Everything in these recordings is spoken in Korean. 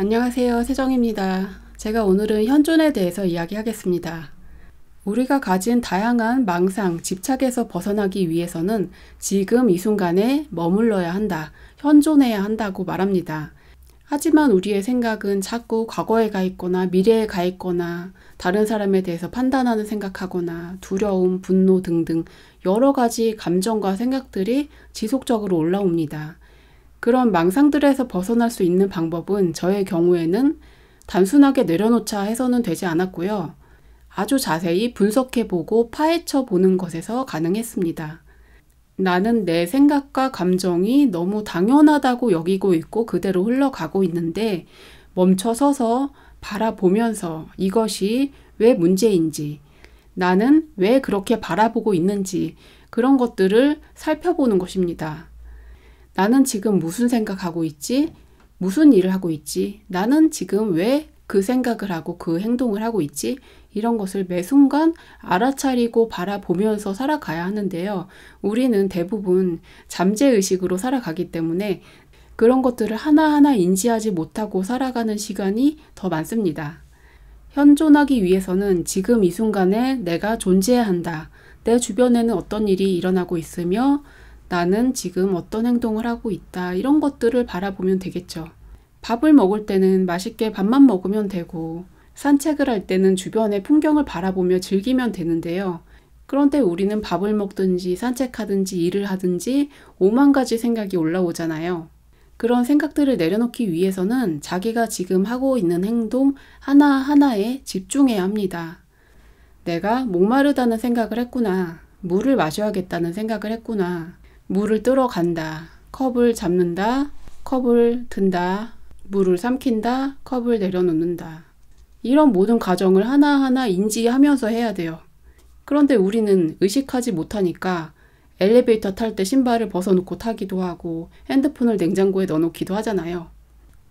안녕하세요. 세정입니다. 제가 오늘은 현존에 대해서 이야기하겠습니다. 우리가 가진 다양한 망상, 집착에서 벗어나기 위해서는 지금 이 순간에 머물러야 한다, 현존해야 한다고 말합니다. 하지만 우리의 생각은 자꾸 과거에 가 있거나 미래에 가 있거나 다른 사람에 대해서 판단하는 생각하거나 두려움, 분노 등등 여러 가지 감정과 생각들이 지속적으로 올라옵니다. 그런 망상들에서 벗어날 수 있는 방법은 저의 경우에는 단순하게 내려놓자 해서는 되지 않았고요. 아주 자세히 분석해보고 파헤쳐보는 것에서 가능했습니다. 나는 내 생각과 감정이 너무 당연하다고 여기고 있고 그대로 흘러가고 있는데 멈춰 서서 바라보면서 이것이 왜 문제인지, 나는 왜 그렇게 바라보고 있는지 그런 것들을 살펴보는 것입니다. 나는 지금 무슨 생각하고 있지? 무슨 일을 하고 있지? 나는 지금 왜 그 생각을 하고 그 행동을 하고 있지? 이런 것을 매 순간 알아차리고 바라보면서 살아가야 하는데요. 우리는 대부분 잠재의식으로 살아가기 때문에 그런 것들을 하나하나 인지하지 못하고 살아가는 시간이 더 많습니다. 현존하기 위해서는 지금 이 순간에 내가 존재해야 한다. 내 주변에는 어떤 일이 일어나고 있으며 나는 지금 어떤 행동을 하고 있다. 이런 것들을 바라보면 되겠죠. 밥을 먹을 때는 맛있게 밥만 먹으면 되고, 산책을 할 때는 주변의 풍경을 바라보며 즐기면 되는데요. 그런데 우리는 밥을 먹든지 산책하든지 일을 하든지 오만 가지 생각이 올라오잖아요. 그런 생각들을 내려놓기 위해서는 자기가 지금 하고 있는 행동 하나하나에 집중해야 합니다. 내가 목마르다는 생각을 했구나. 물을 마셔야겠다는 생각을 했구나. 물을 뚫어 간다. 컵을 잡는다. 컵을 든다. 물을 삼킨다. 컵을 내려놓는다. 이런 모든 과정을 하나하나 인지하면서 해야 돼요. 그런데 우리는 의식하지 못하니까 엘리베이터 탈 때 신발을 벗어놓고 타기도 하고 핸드폰을 냉장고에 넣어놓기도 하잖아요.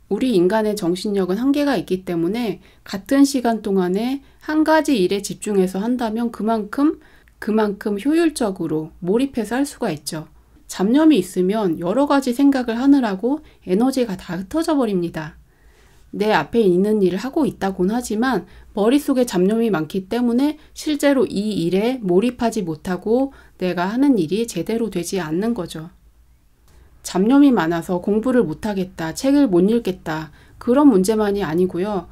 우리 인간의 정신력은 한계가 있기 때문에 같은 시간 동안에 한 가지 일에 집중해서 한다면 그만큼 그만큼 효율적으로 몰입해서 할 수가 있죠. 잡념이 있으면 여러 가지 생각을 하느라고 에너지가 다 흩어져 버립니다. 내 앞에 있는 일을 하고 있다곤 하지만 머릿속에 잡념이 많기 때문에 실제로 이 일에 몰입하지 못하고 내가 하는 일이 제대로 되지 않는 거죠. 잡념이 많아서 공부를 못하겠다, 책을 못 읽겠다, 그런 문제만이 아니고요.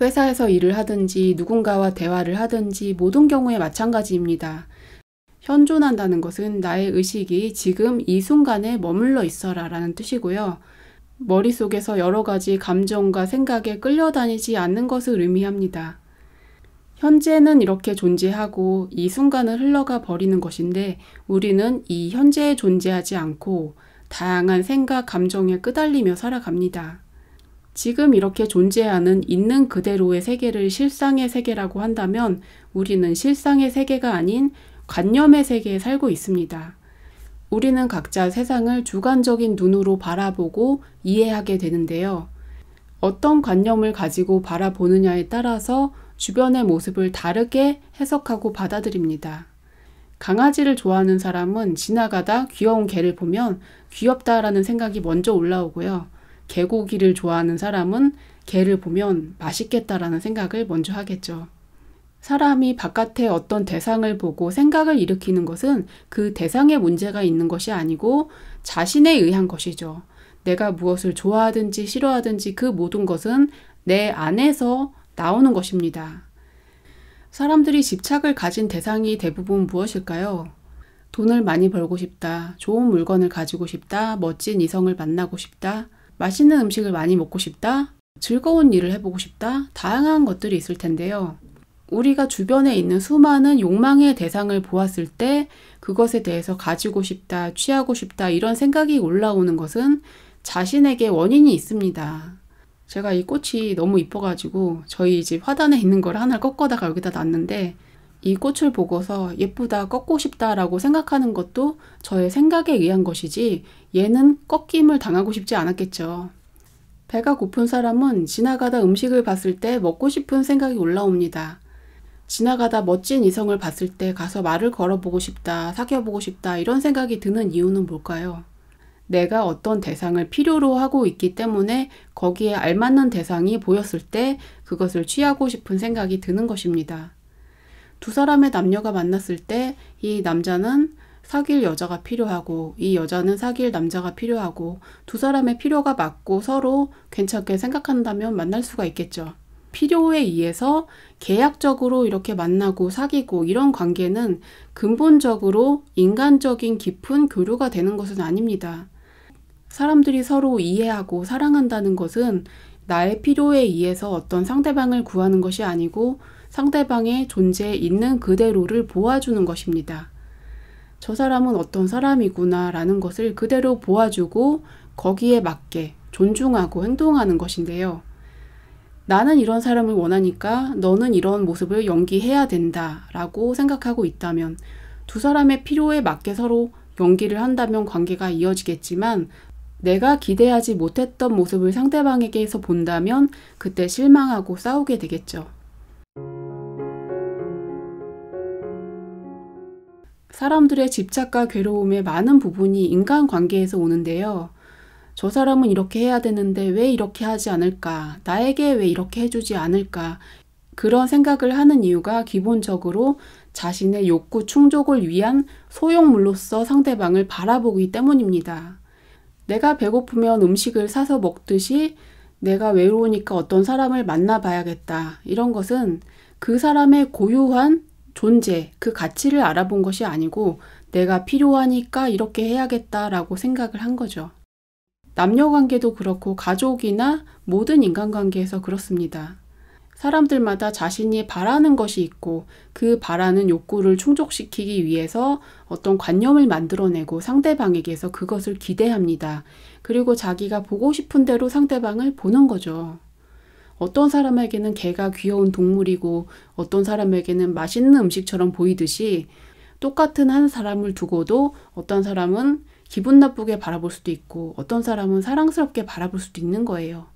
회사에서 일을 하든지 누군가와 대화를 하든지 모든 경우에 마찬가지입니다. 현존한다는 것은 나의 의식이 지금 이 순간에 머물러 있어라 라는 뜻이고요. 머릿속에서 여러 가지 감정과 생각에 끌려다니지 않는 것을 의미합니다. 현재는 이렇게 존재하고 이 순간을 흘러가 버리는 것인데 우리는 이 현재에 존재하지 않고 다양한 생각, 감정에 끄달리며 살아갑니다. 지금 이렇게 존재하는 있는 그대로의 세계를 실상의 세계라고 한다면 우리는 실상의 세계가 아닌 관념의 세계에 살고 있습니다. 우리는 각자 세상을 주관적인 눈으로 바라보고 이해하게 되는데요. 어떤 관념을 가지고 바라보느냐에 따라서 주변의 모습을 다르게 해석하고 받아들입니다. 강아지를 좋아하는 사람은 지나가다 귀여운 개를 보면 귀엽다라는 생각이 먼저 올라오고요. 개고기를 좋아하는 사람은 개를 보면 맛있겠다라는 생각을 먼저 하겠죠. 사람이 바깥에 어떤 대상을 보고 생각을 일으키는 것은 그 대상에 문제가 있는 것이 아니고 자신에 의한 것이죠. 내가 무엇을 좋아하든지 싫어하든지 그 모든 것은 내 안에서 나오는 것입니다. 사람들이 집착을 가진 대상이 대부분 무엇일까요? 돈을 많이 벌고 싶다, 좋은 물건을 가지고 싶다, 멋진 이성을 만나고 싶다, 맛있는 음식을 많이 먹고 싶다, 즐거운 일을 해보고 싶다, 다양한 것들이 있을 텐데요. 우리가 주변에 있는 수많은 욕망의 대상을 보았을 때 그것에 대해서 가지고 싶다, 취하고 싶다 이런 생각이 올라오는 것은 자신에게 원인이 있습니다. 제가 이 꽃이 너무 이뻐가지고 저희 집 화단에 있는 걸 하나 꺾어다가 여기다 놨는데 이 꽃을 보고서 예쁘다, 꺾고 싶다라고 생각하는 것도 저의 생각에 의한 것이지 얘는 꺾임을 당하고 싶지 않았겠죠. 배가 고픈 사람은 지나가다 음식을 봤을 때 먹고 싶은 생각이 올라옵니다. 지나가다 멋진 이성을 봤을 때 가서 말을 걸어보고 싶다, 사귀어보고 싶다, 이런 생각이 드는 이유는 뭘까요? 내가 어떤 대상을 필요로 하고 있기 때문에 거기에 알맞는 대상이 보였을 때 그것을 취하고 싶은 생각이 드는 것입니다. 두 사람의 남녀가 만났을 때 이 남자는 사귈 여자가 필요하고 이 여자는 사귈 남자가 필요하고 두 사람의 필요가 맞고 서로 괜찮게 생각한다면 만날 수가 있겠죠. 필요에 의해서 계약적으로 이렇게 만나고 사귀고 이런 관계는 근본적으로 인간적인 깊은 교류가 되는 것은 아닙니다. 사람들이 서로 이해하고 사랑한다는 것은 나의 필요에 의해서 어떤 상대방을 구하는 것이 아니고 상대방의 존재에 있는 그대로를 보아주는 것입니다. 저 사람은 어떤 사람이구나 라는 것을 그대로 보아주고 거기에 맞게 존중하고 행동하는 것인데요. 나는 이런 사람을 원하니까 너는 이런 모습을 연기해야 된다 라고 생각하고 있다면 두 사람의 필요에 맞게 서로 연기를 한다면 관계가 이어지겠지만 내가 기대하지 못했던 모습을 상대방에게서 본다면 그때 실망하고 싸우게 되겠죠. 사람들의 집착과 괴로움의 많은 부분이 인간 관계에서 오는데요. 저 사람은 이렇게 해야 되는데 왜 이렇게 하지 않을까? 나에게 왜 이렇게 해주지 않을까? 그런 생각을 하는 이유가 기본적으로 자신의 욕구 충족을 위한 소용물로서 상대방을 바라보기 때문입니다. 내가 배고프면 음식을 사서 먹듯이 내가 외로우니까 어떤 사람을 만나봐야겠다. 이런 것은 그 사람의 고유한 존재, 그 가치를 알아본 것이 아니고 내가 필요하니까 이렇게 해야겠다라고 생각을 한 거죠. 남녀 관계도 그렇고 가족이나 모든 인간관계에서 그렇습니다. 사람들마다 자신이 바라는 것이 있고 그 바라는 욕구를 충족시키기 위해서 어떤 관념을 만들어내고 상대방에게서 그것을 기대합니다. 그리고 자기가 보고 싶은 대로 상대방을 보는 거죠. 어떤 사람에게는 개가 귀여운 동물이고 어떤 사람에게는 맛있는 음식처럼 보이듯이 똑같은 한 사람을 두고도 어떤 사람은 기분 나쁘게 바라볼 수도 있고 어떤 사람은 사랑스럽게 바라볼 수도 있는 거예요.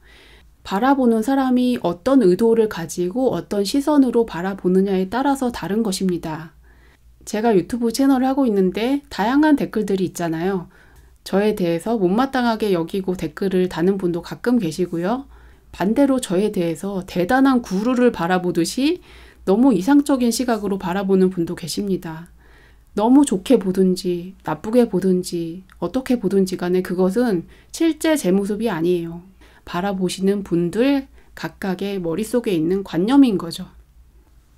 바라보는 사람이 어떤 의도를 가지고 어떤 시선으로 바라보느냐에 따라서 다른 것입니다. 제가 유튜브 채널을 하고 있는데 다양한 댓글들이 있잖아요. 저에 대해서 못마땅하게 여기고 댓글을 다는 분도 가끔 계시고요. 반대로 저에 대해서 대단한 구루를 바라보듯이 너무 이상적인 시각으로 바라보는 분도 계십니다. 너무 좋게 보든지 나쁘게 보든지 어떻게 보든지 간에 그것은 실제 제 모습이 아니에요. 바라보시는 분들 각각의 머릿속에 있는 관념인 거죠.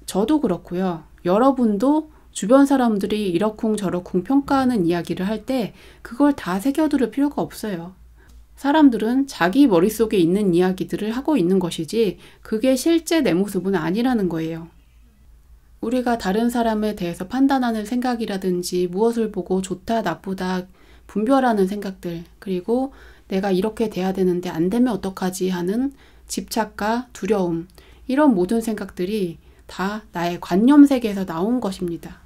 저도 그렇고요. 여러분도 주변 사람들이 이러쿵 저러쿵 평가하는 이야기를 할 때 그걸 다 새겨들을 필요가 없어요. 사람들은 자기 머릿속에 있는 이야기들을 하고 있는 것이지 그게 실제 내 모습은 아니라는 거예요. 우리가 다른 사람에 대해서 판단하는 생각이라든지 무엇을 보고 좋다, 나쁘다 분별하는 생각들, 그리고 내가 이렇게 돼야 되는데 안 되면 어떡하지 하는 집착과 두려움, 이런 모든 생각들이 다 나의 관념 세계에서 나온 것입니다.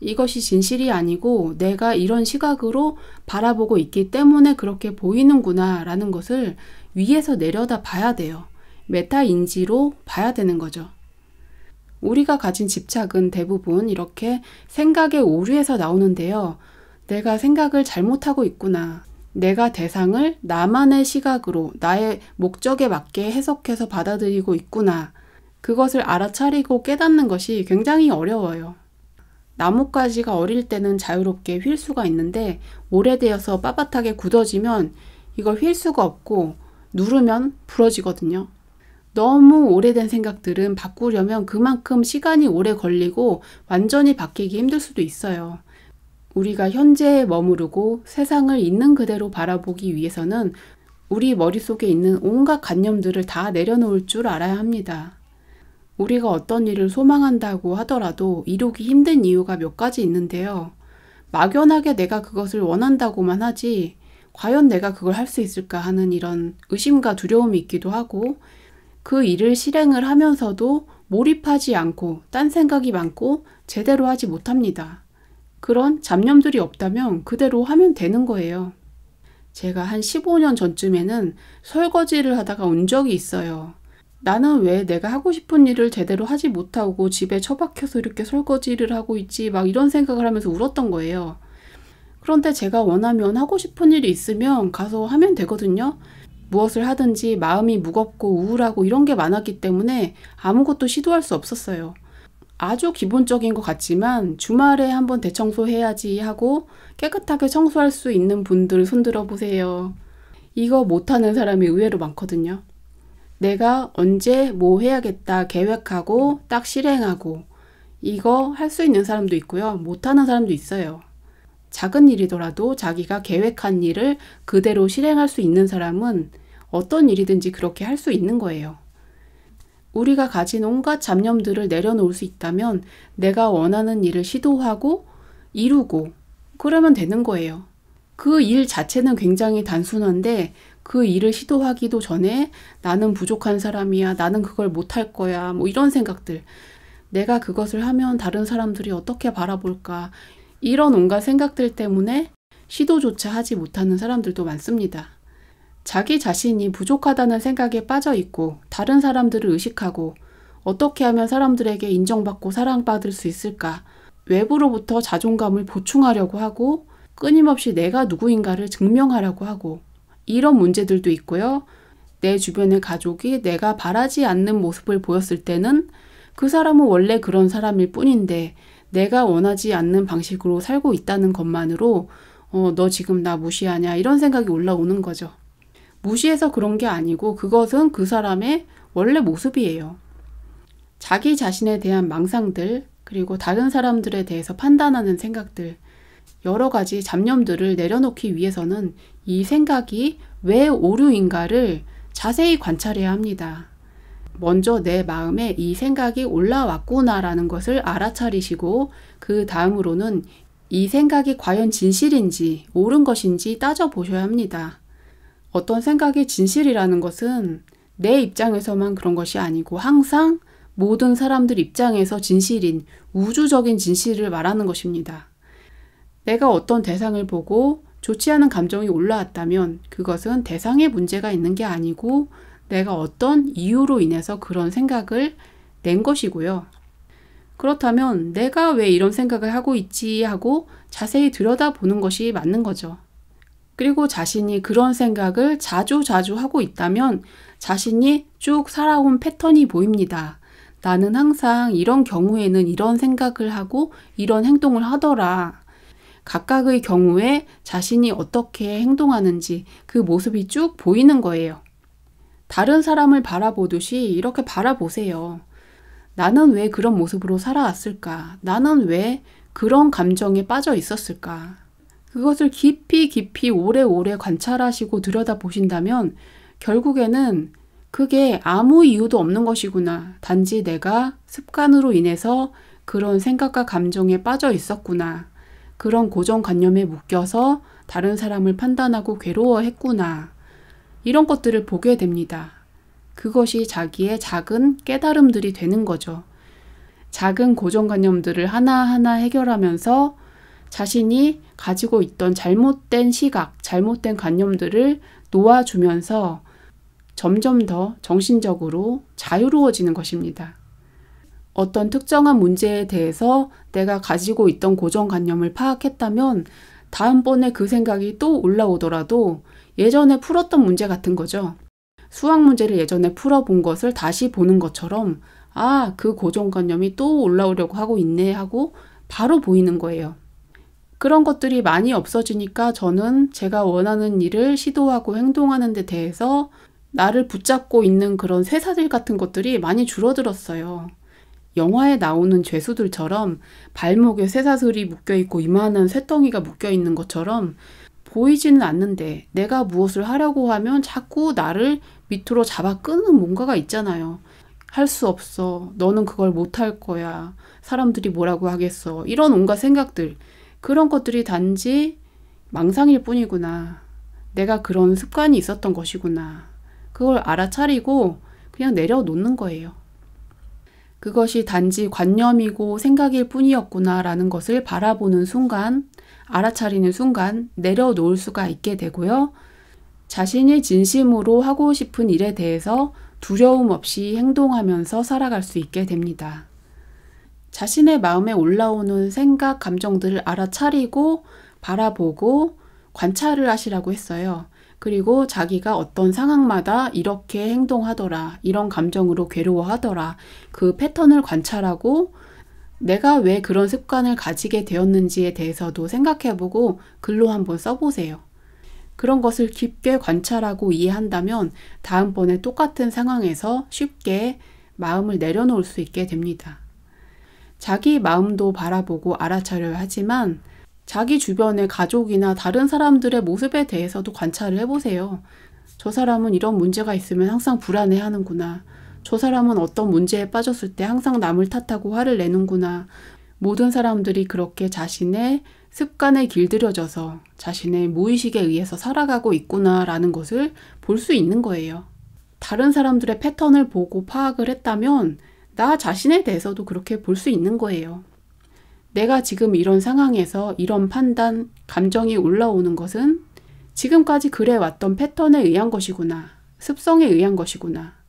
이것이 진실이 아니고 내가 이런 시각으로 바라보고 있기 때문에 그렇게 보이는구나 라는 것을 위에서 내려다 봐야 돼요. 메타 인지로 봐야 되는 거죠. 우리가 가진 집착은 대부분 이렇게 생각의 오류에서 나오는데요. 내가 생각을 잘못하고 있구나. 내가 대상을 나만의 시각으로 나의 목적에 맞게 해석해서 받아들이고 있구나. 그것을 알아차리고 깨닫는 것이 굉장히 어려워요. 나뭇가지가 어릴 때는 자유롭게 휠 수가 있는데 오래되어서 빠 b 하게 굳어지면 이걸 휠 수가 없고 누르면 부러지거든요. 너무 오래된 생각들은 바꾸려면 그만큼 시간이 오래 걸리고 완전히 바뀌기 힘들 수도 있어요. 우리가 현재에 머무르고 세상을 있는 그대로 바라보기 위해서는 우리 머릿속에 있는 온갖 관념들을 다 내려놓을 줄 알아야 합니다. 우리가 어떤 일을 소망한다고 하더라도 이루기 힘든 이유가 몇 가지 있는데요. 막연하게 내가 그것을 원한다고만 하지, 과연 내가 그걸 할 수 있을까 하는 이런 의심과 두려움이 있기도 하고, 그 일을 실행을 하면서도 몰입하지 않고 딴 생각이 많고 제대로 하지 못합니다. 그런 잡념들이 없다면 그대로 하면 되는 거예요. 제가 한 15년 전쯤에는 설거지를 하다가 온 적이 있어요. 나는 왜 내가 하고 싶은 일을 제대로 하지 못하고 집에 처박혀서 이렇게 설거지를 하고 있지 막 이런 생각을 하면서 울었던 거예요. 그런데 제가 원하면 하고 싶은 일이 있으면 가서 하면 되거든요. 무엇을 하든지 마음이 무겁고 우울하고 이런 게 많았기 때문에 아무것도 시도할 수 없었어요. 아주 기본적인 것 같지만 주말에 한번 대청소해야지 하고 깨끗하게 청소할 수 있는 분들 손들어 보세요. 이거 못하는 사람이 의외로 많거든요. 내가 언제 뭐 해야겠다 계획하고 딱 실행하고 이거 할 수 있는 사람도 있고요. 못하는 사람도 있어요. 작은 일이더라도 자기가 계획한 일을 그대로 실행할 수 있는 사람은 어떤 일이든지 그렇게 할 수 있는 거예요. 우리가 가진 온갖 잡념들을 내려놓을 수 있다면 내가 원하는 일을 시도하고 이루고 그러면 되는 거예요. 그 일 자체는 굉장히 단순한데 그 일을 시도하기도 전에 나는 부족한 사람이야, 나는 그걸 못할 거야, 뭐 이런 생각들. 내가 그것을 하면 다른 사람들이 어떻게 바라볼까, 이런 온갖 생각들 때문에 시도조차 하지 못하는 사람들도 많습니다. 자기 자신이 부족하다는 생각에 빠져 있고 다른 사람들을 의식하고 어떻게 하면 사람들에게 인정받고 사랑받을 수 있을까 외부로부터 자존감을 보충하려고 하고 끊임없이 내가 누구인가를 증명하려고 하고 이런 문제들도 있고요. 내 주변의 가족이 내가 바라지 않는 모습을 보였을 때는 그 사람은 원래 그런 사람일 뿐인데 내가 원하지 않는 방식으로 살고 있다는 것만으로 어, 너 지금 나 무시하냐 이런 생각이 올라오는 거죠. 무시해서 그런 게 아니고 그것은 그 사람의 원래 모습이에요. 자기 자신에 대한 망상들 그리고 다른 사람들에 대해서 판단하는 생각들 여러 가지 잡념들을 내려놓기 위해서는 이 생각이 왜 오류인가를 자세히 관찰해야 합니다. 먼저 내 마음에 이 생각이 올라왔구나라는 것을 알아차리시고 그 다음으로는 이 생각이 과연 진실인지 옳은 것인지 따져보셔야 합니다. 어떤 생각이 진실이라는 것은 내 입장에서만 그런 것이 아니고 항상 모든 사람들 입장에서 진실인 우주적인 진실을 말하는 것입니다. 내가 어떤 대상을 보고 좋지 않은 감정이 올라왔다면 그것은 대상에 문제가 있는 게 아니고 내가 어떤 이유로 인해서 그런 생각을 낸 것이고요. 그렇다면 내가 왜 이런 생각을 하고 있지 하고 자세히 들여다보는 것이 맞는 거죠. 그리고 자신이 그런 생각을 자주 자주 하고 있다면 자신이 쭉 살아온 패턴이 보입니다. 나는 항상 이런 경우에는 이런 생각을 하고 이런 행동을 하더라. 각각의 경우에 자신이 어떻게 행동하는지 그 모습이 쭉 보이는 거예요. 다른 사람을 바라보듯이 이렇게 바라보세요. 나는 왜 그런 모습으로 살아왔을까? 나는 왜 그런 감정에 빠져 있었을까? 그것을 깊이 깊이 오래오래 관찰하시고 들여다보신다면 결국에는 그게 아무 이유도 없는 것이구나. 단지 내가 습관으로 인해서 그런 생각과 감정에 빠져 있었구나. 그런 고정관념에 묶여서 다른 사람을 판단하고 괴로워했구나. 이런 것들을 보게 됩니다. 그것이 자기의 작은 깨달음들이 되는 거죠. 작은 고정관념들을 하나하나 해결하면서 자신이 가지고 있던 잘못된 시각, 잘못된 관념들을 놓아주면서 점점 더 정신적으로 자유로워지는 것입니다. 어떤 특정한 문제에 대해서 내가 가지고 있던 고정관념을 파악했다면 다음번에 그 생각이 또 올라오더라도 예전에 풀었던 문제 같은 거죠. 수학 문제를 예전에 풀어본 것을 다시 보는 것처럼 아, 그 고정관념이 또 올라오려고 하고 있네 하고 바로 보이는 거예요. 그런 것들이 많이 없어지니까 저는 제가 원하는 일을 시도하고 행동하는 데 대해서 나를 붙잡고 있는 그런 쇠사슬 같은 것들이 많이 줄어들었어요. 영화에 나오는 죄수들처럼 발목에 쇠사슬이 묶여 있고 이만한 쇠덩이가 묶여 있는 것처럼 보이지는 않는데 내가 무엇을 하려고 하면 자꾸 나를 밑으로 잡아 끄는 뭔가가 있잖아요. 할 수 없어. 너는 그걸 못할 거야. 사람들이 뭐라고 하겠어. 이런 온갖 생각들. 그런 것들이 단지 망상일 뿐이구나. 내가 그런 습관이 있었던 것이구나. 그걸 알아차리고 그냥 내려놓는 거예요. 그것이 단지 관념이고 생각일 뿐이었구나라는 것을 바라보는 순간 알아차리는 순간 내려놓을 수가 있게 되고요. 자신이 진심으로 하고 싶은 일에 대해서 두려움 없이 행동하면서 살아갈 수 있게 됩니다. 자신의 마음에 올라오는 생각, 감정들을 알아차리고 바라보고 관찰을 하시라고 했어요. 그리고 자기가 어떤 상황마다 이렇게 행동하더라, 이런 감정으로 괴로워하더라, 그 패턴을 관찰하고 내가 왜 그런 습관을 가지게 되었는지에 대해서도 생각해보고 글로 한번 써보세요. 그런 것을 깊게 관찰하고 이해한다면 다음번에 똑같은 상황에서 쉽게 마음을 내려놓을 수 있게 됩니다. 자기 마음도 바라보고 알아차려야 하지만 자기 주변의 가족이나 다른 사람들의 모습에 대해서도 관찰을 해보세요. 저 사람은 이런 문제가 있으면 항상 불안해 하는구나. 저 사람은 어떤 문제에 빠졌을 때 항상 남을 탓하고 화를 내는구나. 모든 사람들이 그렇게 자신의 습관에 길들여져서 자신의 무의식에 의해서 살아가고 있구나라는 것을 볼 수 있는 거예요. 다른 사람들의 패턴을 보고 파악을 했다면 나 자신에 대해서도 그렇게 볼 수 있는 거예요. 내가 지금 이런 상황에서 이런 판단, 감정이 올라오는 것은 지금까지 그래왔던 패턴에 의한 것이구나. 습성에 의한 것이구나.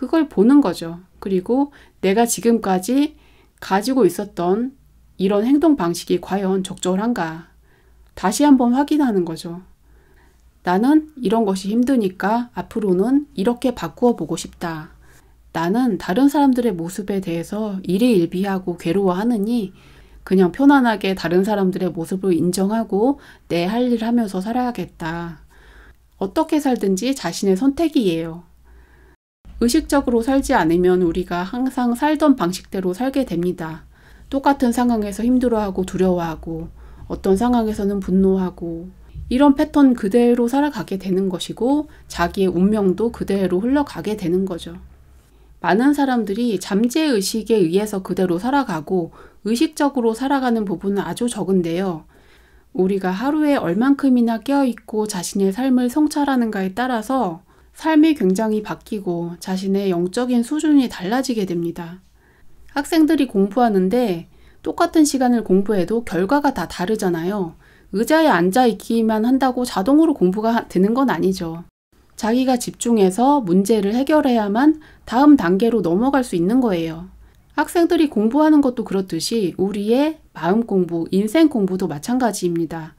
그걸 보는 거죠. 그리고 내가 지금까지 가지고 있었던 이런 행동 방식이 과연 적절한가. 다시 한번 확인하는 거죠. 나는 이런 것이 힘드니까 앞으로는 이렇게 바꾸어 보고 싶다. 나는 다른 사람들의 모습에 대해서 일희일비하고 괴로워하느니 그냥 편안하게 다른 사람들의 모습을 인정하고 내 할일 하면서 살아야겠다. 어떻게 살든지 자신의 선택이에요. 의식적으로 살지 않으면 우리가 항상 살던 방식대로 살게 됩니다. 똑같은 상황에서 힘들어하고 두려워하고 어떤 상황에서는 분노하고 이런 패턴 그대로 살아가게 되는 것이고 자기의 운명도 그대로 흘러가게 되는 거죠. 많은 사람들이 잠재의식에 의해서 그대로 살아가고 의식적으로 살아가는 부분은 아주 적은데요. 우리가 하루에 얼만큼이나 깨어있고 자신의 삶을 성찰하는가에 따라서 삶이 굉장히 바뀌고 자신의 영적인 수준이 달라지게 됩니다. 학생들이 공부하는데 똑같은 시간을 공부해도 결과가 다 다르잖아요. 의자에 앉아 있기만 한다고 자동으로 공부가 되는 건 아니죠. 자기가 집중해서 문제를 해결해야만 다음 단계로 넘어갈 수 있는 거예요. 학생들이 공부하는 것도 그렇듯이 우리의 마음 공부, 인생 공부도 마찬가지입니다.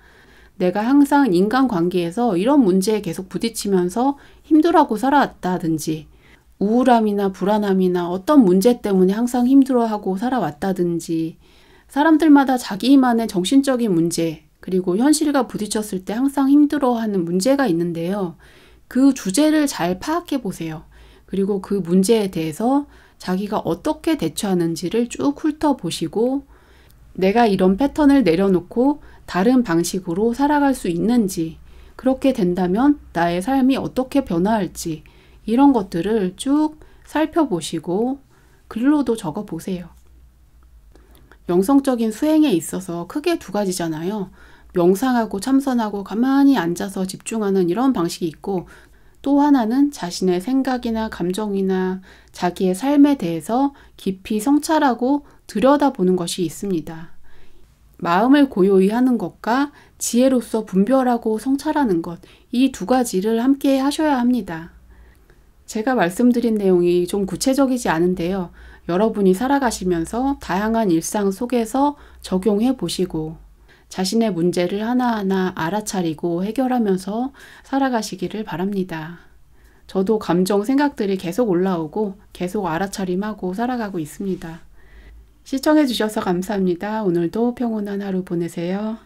내가 항상 인간관계에서 이런 문제에 계속 부딪히면서 힘들어하고 살아왔다든지 우울함이나 불안함이나 어떤 문제 때문에 항상 힘들어하고 살아왔다든지 사람들마다 자기만의 정신적인 문제 그리고 현실과 부딪혔을 때 항상 힘들어하는 문제가 있는데요. 그 주제를 잘 파악해 보세요. 그리고 그 문제에 대해서 자기가 어떻게 대처하는지를 쭉 훑어보시고 내가 이런 패턴을 내려놓고 다른 방식으로 살아갈 수 있는지, 그렇게 된다면 나의 삶이 어떻게 변화할지, 이런 것들을 쭉 살펴보시고 글로도 적어 보세요. 영성적인 수행에 있어서 크게 두 가지잖아요. 명상하고 참선하고 가만히 앉아서 집중하는 이런 방식이 있고 또 하나는 자신의 생각이나 감정이나 자기의 삶에 대해서 깊이 성찰하고 들여다보는 것이 있습니다. 마음을 고요히 하는 것과 지혜로서 분별하고 성찰하는 것, 이 두 가지를 함께 하셔야 합니다. 제가 말씀드린 내용이 좀 구체적이지 않은데요. 여러분이 살아가시면서 다양한 일상 속에서 적용해 보시고 자신의 문제를 하나하나 알아차리고 해결하면서 살아가시기를 바랍니다. 저도 감정 생각들이 계속 올라오고 계속 알아차림하고 살아가고 있습니다. 시청해주셔서 감사합니다. 오늘도 평온한 하루 보내세요.